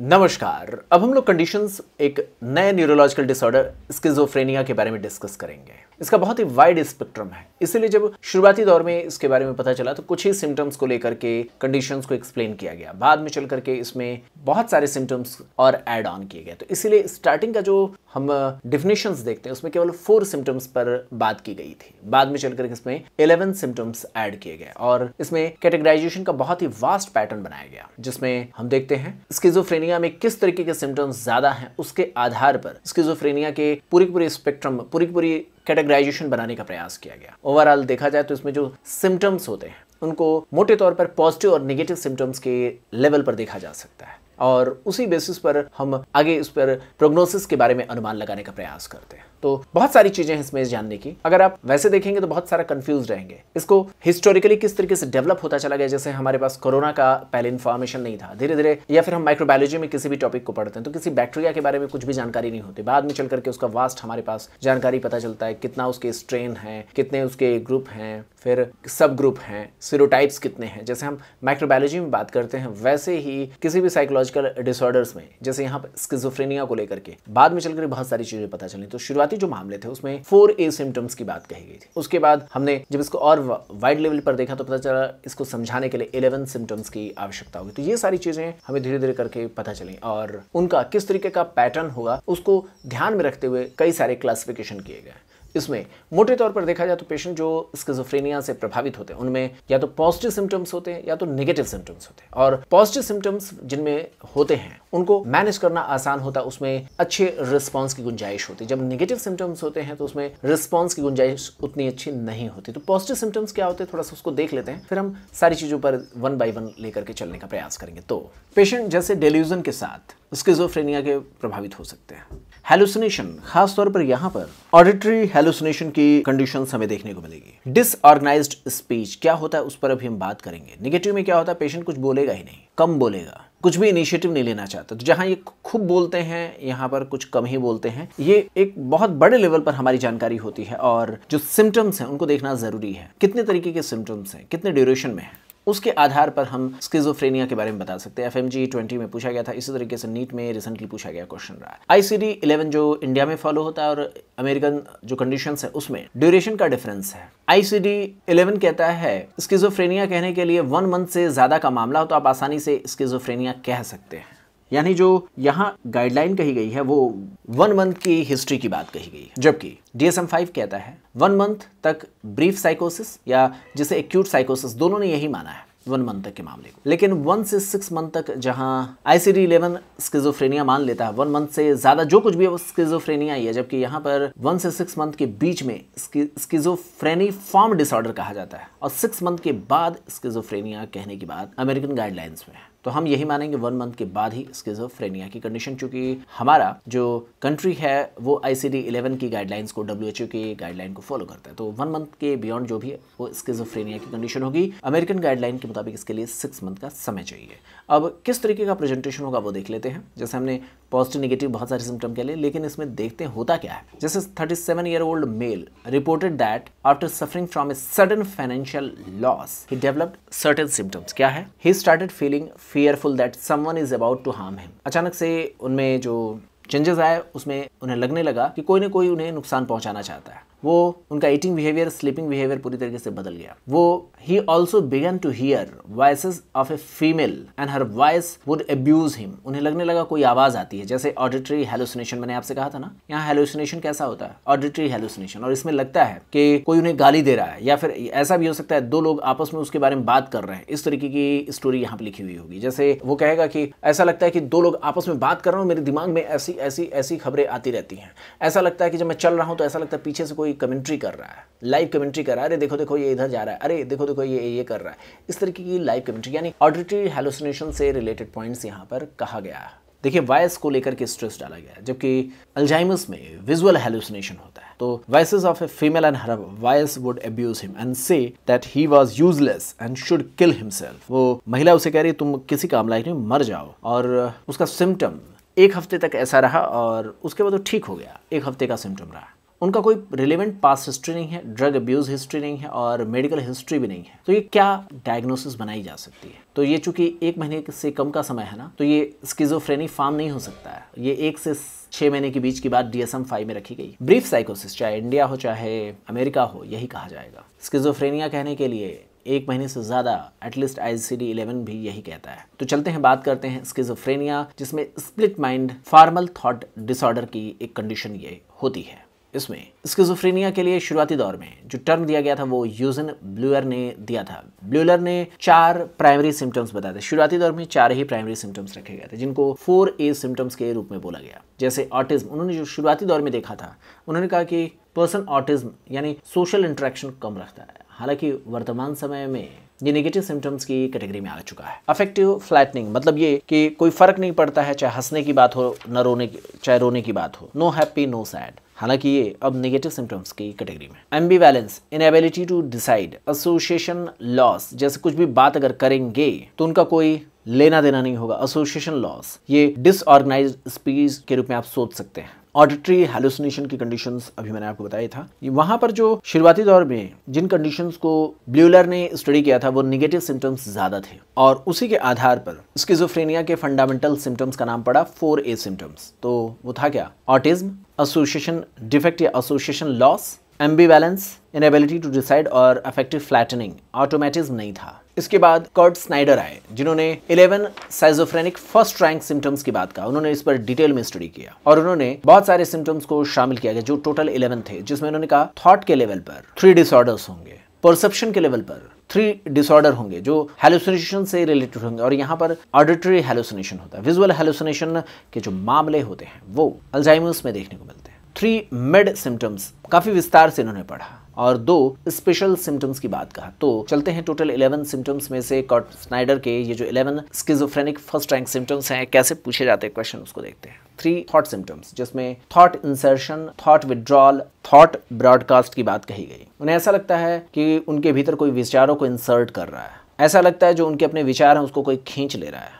नमस्कार अब हम लोग कंडीशंस एक नए न्यूरोलॉजिकल डिसऑर्डर स्किजोफ्रेनिया के बारे में डिस्कस करेंगे इसका बहुत ही वाइड स्पेक्ट्रम है इसीलिए जब शुरुआती दौर में इसके बारे में पता चला तो कुछ ही सिम्टम्स को लेकर के कंडीशंस को एक्सप्लेन किया गया बाद में चल करके इसमें बहुत सारे सिम्टम्स और एड ऑन किए गए तो इसीलिए स्टार्टिंग का जो हम डिफिनेशन देखते हैं उसमें केवल फोर सिम्टम्स पर बात की गई थी बाद में चलकर इसमें इलेवन सिम्टम्स एड किए गए और इसमें कैटेगराइजेशन का बहुत ही वास्ट पैटर्न बनाया गया जिसमें हम देखते हैं स्किजोफ्रेनिया में किस तरीके के सिम्टम्स ज्यादा हैं उसके आधार पर स्किजोफ्रेनिया के पूरी पूरी स्पेक्ट्रम पूरी पूरी कैटेगराइजेशन बनाने का प्रयास किया गया ओवरऑल देखा जाए तो इसमें जो सिम्टम्स होते हैं उनको मोटे तौर पर पॉजिटिव और नेगेटिव सिम्टम्स के लेवल पर देखा जा सकता है और उसी बेसिस पर हम आगे इस पर प्रोग्नोसिस के बारे में अनुमान लगाने का प्रयास करते हैं तो बहुत सारी चीजें हैं इसमें जानने की अगर आप वैसे देखेंगे तो बहुत सारा कंफ्यूज रहेंगे इसको हिस्टोरिकली किस तरीके से डेवलप होता चला गया जैसे हमारे पास कोरोना का पहले इन्फॉर्मेशन नहीं था धीरे धीरे या फिर हम माइक्रोबायोलॉजी में किसी भी टॉपिक को पढ़ते हैं तो किसी बैक्टीरिया के बारे में कुछ भी जानकारी नहीं होती बाद में चल करके उसका वास्ट हमारे पास जानकारी पता चलता है कितना उसके स्ट्रेन है कितने उसके ग्रुप हैं फिर सब ग्रुप हैं सीरोटाइप्स कितने हैं जैसे हम माइक्रोबायोलॉजी में बात करते हैं वैसे ही किसी भी साइकोलॉजी साइकोलॉजिकल डिसऑर्डर्स में जैसे यहाँ पर स्किजोफ्रेनिया को लेकर के बाद में चलकर बहुत सारी चीजें पता चली तो शुरुआती जो मामले थे उसमें फोर ए सिम्टम्स की बात कही गई थी उसके बाद हमने जब इसको और वाइड लेवल पर देखा तो पता चला इसको समझाने के लिए इलेवन सिम्टम्स की आवश्यकता होगी तो ये सारी चीजें हमें धीरे धीरे करके पता चली और उनका किस तरीके का पैटर्न होगा उसको ध्यान में रखते हुए कई सारे क्लासिफिकेशन किए गए इसमें मोटे तौर पर देखा जाए तो पेशेंट जो स्किजोफ्रेनिया से प्रभावित होते हैं उनमें या तो पॉजिटिव सिम्टम्स होते हैं या तो नेगेटिव सिम्टम्स होते हैं और पॉजिटिव सिम्टम्स जिनमें होते हैं उनको मैनेज करना आसान होता है उसमें अच्छे रिस्पॉन्स की गुंजाइश होती है जब निगेटिव सिम्टम्स होते हैं तो उसमें रिस्पॉन्स की गुंजाइश उतनी अच्छी नहीं होती तो पॉजिटिव सिम्टम्स क्या होते हैं थोड़ा सा उसको देख लेते हैं फिर हम सारी चीज़ों पर वन बाई वन लेकर के चलने का प्रयास करेंगे तो पेशेंट जैसे डेल्यूजन के साथ स्किजोफ्रेनिया के प्रभावित हो सकते हैं हेलुसिनेशन खासतौर पर यहाँ पर ऑडिटरी हेलुसिनेशन की कंडीशन हमें देखने को मिलेगी डिसऑर्गेनाइज्ड स्पीच क्या होता है उस पर अभी हम बात करेंगे निगेटिव में क्या होता है पेशेंट कुछ बोलेगा ही नहीं कम बोलेगा कुछ भी इनिशिएटिव नहीं लेना चाहता तो जहां ये खूब बोलते हैं यहां पर कुछ कम ही बोलते हैं ये एक बहुत बड़े लेवल पर हमारी जानकारी होती है और जो सिम्टम्स हैं उनको देखना ज़रूरी है कितने तरीके के सिम्टम्स हैं कितने ड्यूरेशन में है उसके आधार पर हम स्किजोफ्रेनिया के बारे में बता सकते हैं एफ एम जी ट्वेंटी में पूछा गया था इसी तरीके से नीट में रिसेंटली पूछा गया क्वेश्चन रहा आईसीडी इलेवन जो इंडिया में फॉलो होता है और अमेरिकन जो कंडीशन है उसमें ड्यूरेशन का डिफरेंस है आईसीडी इलेवन कहता है स्किजोफ्रेनिया कहने के लिए वन मंथ से ज्यादा का मामला हो तो आप आसानी से स्किजोफ्रेनिया कह सकते हैं यानी जो यहाँ गाइडलाइन कही गई है वो वन मंथ की हिस्ट्री की बात कही गई है जबकि डीएसएम फाइव कहता है वन मंथ तक ब्रीफ साइकोसिस या जिसे एक्यूट साइकोसिस दोनों ने यही माना है वन मंथ तक के मामले को लेकिन वन से सिक्स मंथ तक जहां आईसीडी इलेवन स्किजोफ्रेनिया मान लेता है वन मंथ से ज्यादा जो कुछ भी है वो स्किजोफ्रेनिया ही है जबकि यहाँ पर वन से सिक्स मंथ के बीच में स्किजोफ्रेनी फॉर्म डिसऑर्डर कहा जाता है और सिक्स मंथ के बाद स्किजोफ्रेनिया कहने की बात अमेरिकन गाइडलाइंस में है तो हम यही मानेंगे वन मंथ के बाद ही स्किजोफ्रेनिया की कंडीशन चूँकि हमारा जो कंट्री है वो आईसीडी इलेवन की गाइडलाइंस को डब्ल्यू की गाइडलाइन को फॉलो करता है तो वन मंथ के बियॉन्ड जो भी है वो स्किजोफ्रेनिया की कंडीशन होगी अमेरिकन गाइडलाइन के मुताबिक इसके लिए सिक्स मंथ का समय चाहिए अब किस तरीके का प्रेजेंटेशन होगा वो देख लेते हैं जैसे हमने पॉजिटिव निगेटिव बहुत सारे सिम्टम के लिए लेकिन इसमें देखते हैं होता क्या है जैसे thirty seven year old male reported that after suffering from a sudden financial loss he developed certain symptoms क्या है he started feeling fearful that someone is about to harm him अचानक से उनमें जो चेंजेस आए उसमें उन्हें लगने लगा कि कोई ना कोई उन्हें नुकसान पहुंचाना चाहता है वो उनका ईटिंग बिहेवियर स्लीपिंग बिहेवियर पूरी तरीके से बदल गया वो he also began to hear voice of a female and her voice would abuse him उन्हें लगने लगा कोई आवाज आती है जैसे ऑडिटरी हेलोसिनेशन मैंने आपसे कहा था ना यहाँ हेलोसिनेशन कैसा होता है ऑडिटरी हेलोसिनेशन और इसमें लगता है कि कोई उन्हें गाली दे रहा है या फिर ऐसा भी हो सकता है दो लोग आपस में उसके बारे में बात कर रहे हैं इस तरीके की स्टोरी यहाँ पर लिखी हुई होगी जैसे वो कहेगा कि ऐसा लगता है कि दो लोग आपस में बात कर रहे हो मेरे दिमाग में ऐसी ऐसी ऐसी खबरें आती रहती हैं ऐसा लगता है कि जब मैं चल रहा हूँ तो ऐसा लगता है पीछे से कोई की कमेंट्री कर रहा है लाइव कमेंट्री कर रहा है अरे देखो देखो ये इधर जा रहा है अरे देखो देखो ये ये कर रहा है इस तरीके की लाइव कमेंट्री यानी ऑडिटरी हेलोसिनेशन से रिलेटेड पॉइंट्स यहाँ पर कहा गया है देखिए वायस को लेकर के स्ट्रेस डाला गया है जबकि अल्जाइमस में विजुअल हेलोसिनेशन होता है तो voices of a female and her voice would abuse him and say that he was useless and should kill himself वो महिला उसे कह रही तुम किसी काम लायक नहीं मर जाओ और उसका सिम्टम एक हफ्ते तक ऐसा रहा और उसके बाद वो ठीक हो गया एक हफ्ते का सिम्टम रहा उनका कोई रिलेवेंट पास हिस्ट्री नहीं है ड्रग अब्यूज़ हिस्ट्री नहीं है और मेडिकल हिस्ट्री भी नहीं है तो ये क्या डायग्नोसिस बनाई जा सकती है तो ये चूंकि एक महीने से कम का समय है ना तो ये स्किजोफ्रेनी फार्म नहीं हो सकता है ये एक से छः महीने के बीच की बात डी फाइव में रखी गई ब्रीफ साइकोसिस चाहे इंडिया हो चाहे अमेरिका हो यही कहा जाएगा स्किजोफ्रेनिया कहने के लिए एक महीने से ज़्यादा at least I C D eleven भी यही कहता है तो चलते हैं बात करते हैं स्किजोफ्रेनिया जिसमें split mind formal thought disorder की एक कंडीशन ये होती है इसमें स्किजोफ्रेनिया के लिए शुरुआती दौर में जो टर्म दिया गया था वो यूजन ब्लूअर ने दिया था ब्लूअर ने चार प्राइमरी सिम्टम्स बताए थे शुरुआती दौर में चार ही प्राइमरी सिम्टम्स रखे गए थे जिनको फोर ए सिम्टम्स के रूप में बोला गया जैसे ऑटिज्म उन्होंने जो शुरुआती दौर में देखा था उन्होंने कहा कि पर्सन ऑटिज्म यानी सोशल इंट्रैक्शन कम रखता है हालांकि वर्तमान समय में ये नेगेटिव सिम्टम्स की कैटेगरी में आ चुका है अफेक्टिव फ्लैटनिंग मतलब ये कि कोई फर्क नहीं पड़ता है चाहे हंसने की बात हो न रोने की चाहे रोने की बात हो नो हैप्पी नो सैड हालांकि ये अब नेगेटिव सिम्टम्स की कैटेगरी में ambivalence inability to decide association loss जैसे कुछ भी बात अगर करेंगे तो उनका कोई लेना देना नहीं होगा एसोसिएशन लॉस ये डिसऑर्गेनाइज स्पीच के रूप में आप सोच सकते हैं ऑडिटरी हेलोसिनेशन की कंडीशंस अभी मैंने आपको बताया था वहां पर जो शुरुआती दौर में जिन कंडीशंस को ब्ल्यूलर ने स्टडी किया था वो निगेटिव सिम्टम्स ज्यादा थे और उसी के आधार पर स्किजोफ्रेनिया के फंडामेंटल सिम्टम्स का नाम पड़ा फोर ए सिम्टम्स तो वो था क्या ऑटिज्म association defect या association loss ambivalence inability to decide और अफेक्टिव फ्लैटनिंग ऑटोमेटिज्म नहीं था इसके बाद कर्ट स्नाइडर आए जिन्होंने 11 साइजोफ्रेनिक फर्स्ट रैंक सिम्टम्स की बात कहा उन्होंने इस पर डिटेल में स्टडी किया और उन्होंने बहुत सारे सिम्टम्स को शामिल किया गया जो टोटल 11 थे जिसमें उन्होंने कहा थॉट के लेवल पर थ्री डिसऑर्डर्स होंगे परसेप्शन के लेवल पर थ्री डिसऑर्डर होंगे जो हेलोसिनेशन से रिलेटेड होंगे और यहाँ पर ऑडिटरी हेलोसिनेशन होता है विजुअल हेलोसिनेशन के जो मामले होते हैं वो अल्जाइमस में देखने को मिलते हैं थ्री मेड सिम्टम्स काफ़ी विस्तार से इन्होंने पढ़ा और दो स्पेशल सिम्टम्स की बात कहा तो चलते हैं टोटल 11 सिम्टम्स में से कॉट स्नाइडर के ये जो 11 स्किजोफ्रेनिक फर्स्ट रैंक सिम्टम्स हैं कैसे पूछे जाते हैं क्वेश्चन उसको देखते हैं थ्री थॉट सिम्टम्स जिसमें thought insertion thought withdrawal thought broadcast की बात कही गई उन्हें ऐसा लगता है कि उनके भीतर कोई विचारों को इंसर्ट कर रहा है ऐसा लगता है जो उनके अपने विचार हैं उसको कोई खींच ले रहा है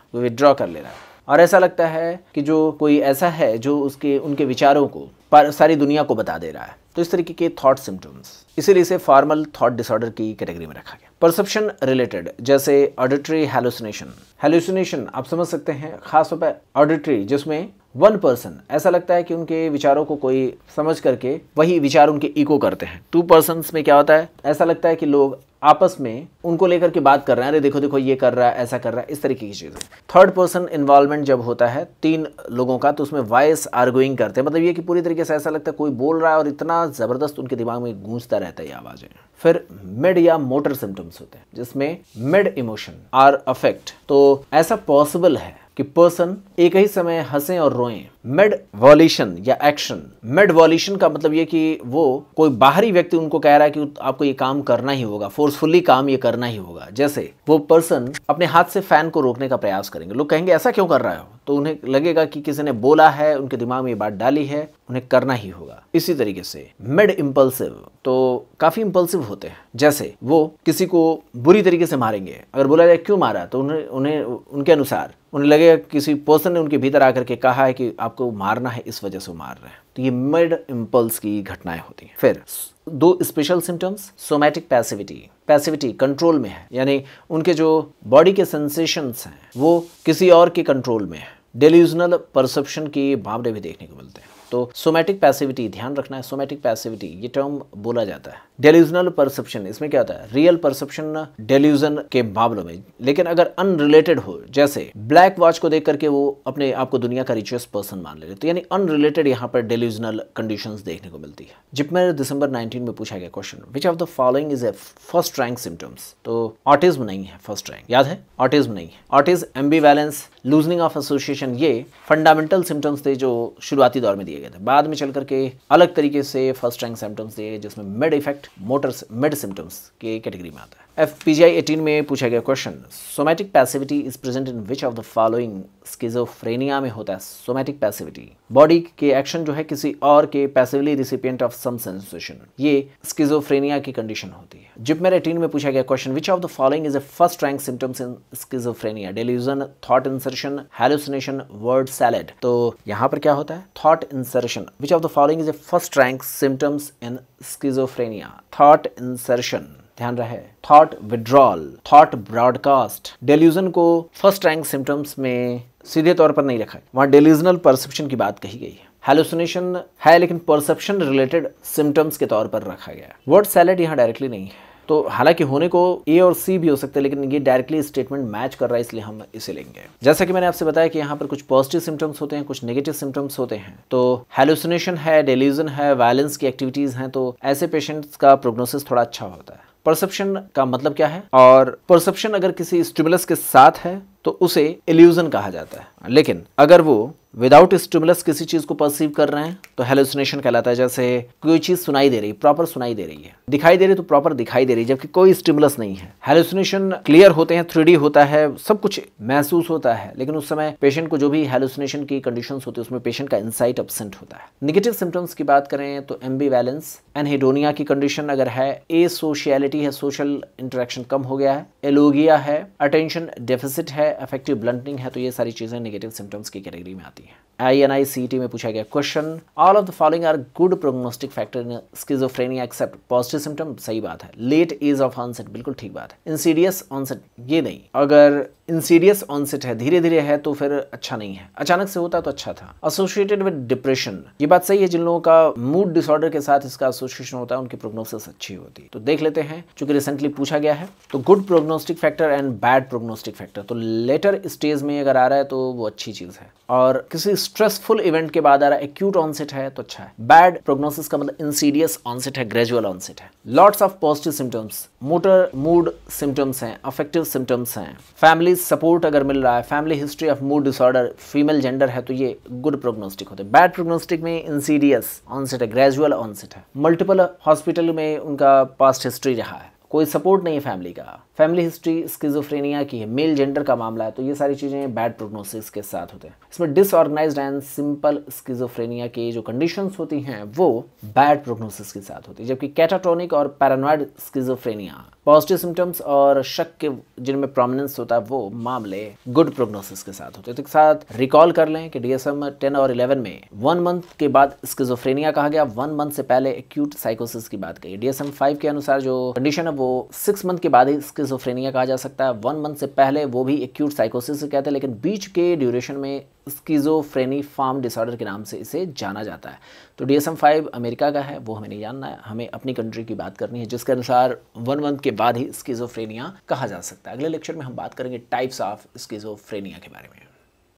वो कर ले रहा है और ऐसा लगता है कि जो कोई ऐसा है जो उसके उनके विचारों को सारी दुनिया को बता दे रहा है तो इस तरीके के थॉट सिम्टम्स इसीलिए इसे फॉर्मल थॉट डिसऑर्डर की कैटेगरी में रखा गया परसेप्शन रिलेटेड जैसे ऑडिटरी हेलोसिनेशन हेलोसिनेशन आप समझ सकते हैं खासतौर पर ऑडिटरी जिसमें वन पर्सन ऐसा लगता है कि उनके विचारों को कोई समझ करके वही विचार उनके इको करते हैं टू पर्सन में क्या होता है ऐसा लगता है कि लोग आपस में उनको लेकर के बात कर रहे हैं अरे देखो देखो ये कर रहा है ऐसा कर रहा है इस तरीके की चीज़ें थर्ड पर्सन इन्वॉल्वमेंट जब होता है तीन लोगों का तो उसमें वॉइस आर्गुइंग करते हैं मतलब ये कि पूरी तरीके से ऐसा लगता है कोई बोल रहा है और इतना ज़बरदस्त उनके दिमाग में गूंजता रहता है ये आवाज़ें फिर मिड या मोटर सिम्टम्स होते हैं जिसमें मिड इमोशन आर अफेक्ट तो ऐसा पॉसिबल है कि पर्सन एक ही समय हंसे और रोएं मेड वॉल्यूशन या एक्शन मेड वॉल्यूशन का मतलब ये कि वो कोई बाहरी व्यक्ति उनको कह रहा है कि आपको ये काम करना ही होगा फोर्सफुली काम ये करना ही होगा जैसे वो पर्सन अपने हाथ से फैन को रोकने का प्रयास करेंगे लोग कहेंगे ऐसा क्यों कर रहा है तो उन्हें लगेगा कि किसी ने बोला है उनके दिमाग में ये बात डाली है उन्हें करना ही होगा इसी तरीके से मेड इम्पल्सिव तो काफी इम्पल्सिव होते हैं जैसे वो किसी को बुरी तरीके से मारेंगे अगर बोला जाए क्यों मारा तो उन्हें उन्हें उनके अनुसार उन्हें लगे किसी पर्सन ने उनके भीतर आकर के कहा है कि आपको मारना है इस वजह से मार रहे हैं तो ये मिड इम्पल्स की घटनाएं होती हैं फिर दो special symptoms somatic passivity passivity control में है यानी उनके जो बॉडी के सेंसेशंस हैं वो किसी और के कंट्रोल में है डेल्यूजनल परसेप्शन के मामले भी देखने को मिलते हैं तो सोमैटिक पैसिविटी ध्यान रखना है सोमैटिक पैसिविटी ये टर्म बोला जाता है डेल्यूजनल परसेप्शन इसमें क्या होता है रियल परसेप्शन डेल्यूजन के मामलों में लेकिन अगर अनरिलेटेड हो जैसे ब्लैक वॉच को देख करके वो अपने आप को दुनिया का रिचेस्ट पर्सन मान ले रहे तो यानी अनरिलेटेड यहाँ पर डेल्यूजनल कंडीशन देखने को मिलती है जिपमेर दिसंबर नाइनटीन में पूछा गया question which of the following is a first rank symptoms तो ऑटिज्म नहीं है फर्स्ट रैंक याद है ऑटिज्म नहीं है autism ambivalence loosening of association ये फंडामेंटल सिम्टम्स थे जो शुरुआती दौर में दिए दिए गए थे बाद में चल करके अलग तरीके से फर्स्ट रैंक सिम्टम्स दिए गए जिसमें made affect motor made symptoms के कैटेगरी में आता है F P G I eighteen में पूछा गया question somatic passivity is present in which of the following schizophrenia में होता है सोमैटिक पैसिविटी बॉडी के एक्शन जो है किसी और के passively recipient of some sensation ये स्किजोफ्रेनिया की कंडीशन होती है जिप मेरे टीन में पूछा गया question which of the following is a first rank symptoms in schizophrenia delusion thought insertion hallucination word salad तो यहाँ पर क्या होता है thought insertion which of the following is a first rank symptoms in schizophrenia thought insertion ध्यान रहे thought withdrawal thought broadcast delusion को first rank symptoms में सीधे तौर पर नहीं रखा वहाँ डेल्यूजनल परसेप्शन की बात कही गई है हेलोसिनेशन है लेकिन परसेप्शन रिलेटेड सिम्टम्स के तौर पर रखा गया है वर्ड सैलेड यहाँ डायरेक्टली नहीं है तो हालांकि होने को ए और सी भी हो सकते हैं लेकिन ये डायरेक्टली स्टेटमेंट मैच कर रहा है इसलिए हम इसे लेंगे जैसा कि मैंने आपसे बताया कि यहाँ पर कुछ पॉजिटिव सिम्टम्स होते हैं कुछ नेगेटिव सिम्टम्स होते हैं तो हेलुसिनेशन है डेलिजन है वायलेंस की एक्टिविटीज हैं तो ऐसे पेशेंट्स का प्रोग्नोसिस थोड़ा अच्छा होता है परसेप्शन का मतलब क्या है और परसेप्शन अगर किसी स्टिमुलस के साथ है तो उसे एल्यूजन कहा जाता है लेकिन अगर वो विदाउट स्टिमुलस किसी चीज़ को परसीव कर रहे हैं तो हेलोसिनेशन कहलाता है जैसे कोई चीज़ सुनाई दे रही है प्रॉपर सुनाई दे रही है दिखाई दे रही तो प्रॉपर दिखाई दे रही है जबकि कोई स्टिमुलस नहीं है हेलोसिनेशन क्लियर होते हैं थ्री होता है सब कुछ महसूस होता है लेकिन उस समय पेशेंट को जो भी हेलोसिनेशन की कंडीशन होती है उसमें पेशेंट का इंसाइट एबसेंट होता है निगेटिव सिम्टम्स की बात करें तो एम्बी बैलेंस एनहेडोनिया की कंडीशन अगर है ए सोशियलिटी है सोशल इंटरेक्शन कम हो गया है एलोगिया है अटेंशन डेफिसिट है अफेक्टिव ब्लटिंग है तो ये सारी चीज़ें निगेटिव सिम्टम्स की कैटेगरी में आती है आईएनआईसीटी में पूछा गया question all of the following are good prognostic factor in schizophrenia except positive symptom सही बात है लेट एज ऑफ ऑनसेट बिल्कुल ठीक बात है इंसीडियस ऑनसेट ये नहीं अगर इंसीरियस ऑनसेट है धीरे धीरे है तो फिर अच्छा नहीं है अचानक से होता तो अच्छा था एसोसिएटेड विद डिप्रेशन ये बात सही है जिन लोगों का मूड डिसऑर्डर के साथ इसका एसोसिएशन होता है उनकी प्रोग्नोसिस अच्छी होती है तो देख लेते हैं चूंकि रिसेंटली पूछा गया है तो good prognostic factor and bad prognostic factor तो लेटर स्टेज में अगर आ रहा है तो वो अच्छी चीज है और किसी स्ट्रेसफुल इवेंट के बाद आ रहा है एक्यूट ऑनसेट है तो अच्छा है बैड प्रोग्नोसिस का मतलब इंसीरियस ऑनसेट है ग्रेजुअल ऑनसेट है lots of positive symptoms motor mood symptoms हैं अफेक्टिव सिम्टम्स हैं फैमिली सपोर्ट अगर मिल रहा है family history of mood disorder female gender है तो ये गुड प्रोग्नोस्टिक होते हैं बैड प्रोग्नोस्टिक में इंसीडियस ऑनसेट है ग्रेजुअल ऑनसेट है मल्टीपल हॉस्पिटल में उनका पास्ट हिस्ट्री रहा है कोई सपोर्ट नहीं है फैमिली का फैमिली हिस्ट्री स्किजोफ्रेनिया की है मेल जेंडर का मामला है तो ये सारी चीज़ें बैड प्रोग्नोसिस के साथ होते हैं इसमें डिसऑर्गेनाइज एंड सिंपल स्किजोफ्रेनिया की जो कंडीशंस होती हैं वो बैड प्रोग्नोसिस के साथ होती है जबकि कैटाटोनिक और पैरानॉइड स्किजोफ्रेनिया पॉजिटिव सिम्टम्स और शक के जिनमें प्रोमिनेंस होता है वो मामले गुड प्रोग्नोसिस के साथ होते हैं तो एक साथ रिकॉल कर लें कि डीएसएम 10 और 11 में वन मंथ के बाद स्किजोफ्रेनिया कहा गया वन मंथ से पहले एक्यूट साइकोसिस की बात कही डीएसएम 5 के अनुसार जो कंडीशन है वो सिक्स मंथ के बाद ही स्किजोफ्रेनिया कहा जा सकता है वन मंथ से पहले वो भी एक्यूट साइकोसिस कहते हैं लेकिन बीच के ड्यूरेशन में स्किजोफ्रेनी फार्म डिसऑर्डर के नाम से इसे जाना जाता है तो डी एस अमेरिका का है वो हमें नहीं जानना है हमें अपनी कंट्री की बात करनी है जिसके अनुसार वन मंथ के बाद ही स्किजोफ्रेनिया कहा जा सकता है अगले लेक्चर में हम बात करेंगे टाइप्स ऑफ स्किजोफ्रेनिया के बारे में